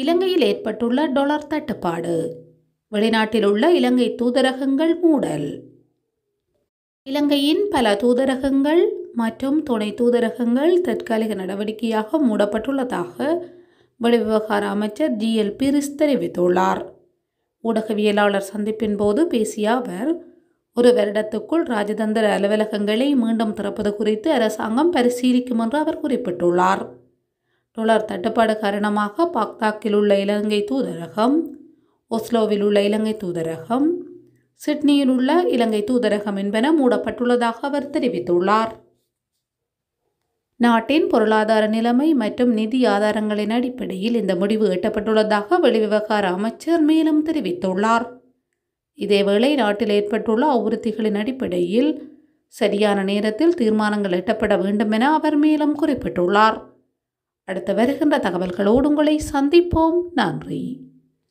இலங்கையில் ஏற்பட்டுள்ள டொலர் தட்டுப்பாடு வெளிநாட்டில் உள்ள இலங்கை தூதரகங்கள் மூடல் இலங்கையின் பல தூதரகங்கள் மற்றும் துணை தூதரகங்கள் தற்காலிக நடவடிக்கையாக மூடப்பட்டுள்ளதாக வெளிவிவகார அமைச்சர் ஜி எல் பிரிஸ் தெரிவித்துள்ளார் ஊடகவியலாளர் சந்திப்பின் போது பேசிய அவர் ஒரு வருடத்துக்குள் ராஜதந்திர அலுவலகங்களை மீண்டும் திறப்பது குறித்து அரசாங்கம் பரிசீலிக்கும் என்று அவர் குறிப்பிட்டுள்ளார் டொலர் தட்டுப்பாடு காரணமாக பாக்தாக்கில் உள்ள இலங்கை தூதரகம் ஒஸ்லோவில் உள்ள இலங்கை தூதரகம் சிட்னியில் உள்ள இலங்கை தூதரகம் என்பன மூடப்பட்டுள்ளதாக அவர் தெரிவித்துள்ளார் நாட்டின் பொருளாதார நிலைமை மற்றும் நிதி ஆதாரங்களின் அடிப்படையில் இந்த முடிவு எட்டப்பட்டுள்ளதாக வெளிவிவகார அமைச்சர் மேலும் தெரிவித்துள்ளார் இதேவேளை நாட்டில் ஏற்பட்டுள்ள அவுறுத்திகளின் அடிப்படையில் சரியான நேரத்தில் தீர்மானங்கள் எட்டப்பட வேண்டும் என அவர் மேலும் குறிப்பிட்டுள்ளார் அடுத்த வருகின்ற தகவல்களோடு உங்களை சந்திப்போம் நன்றி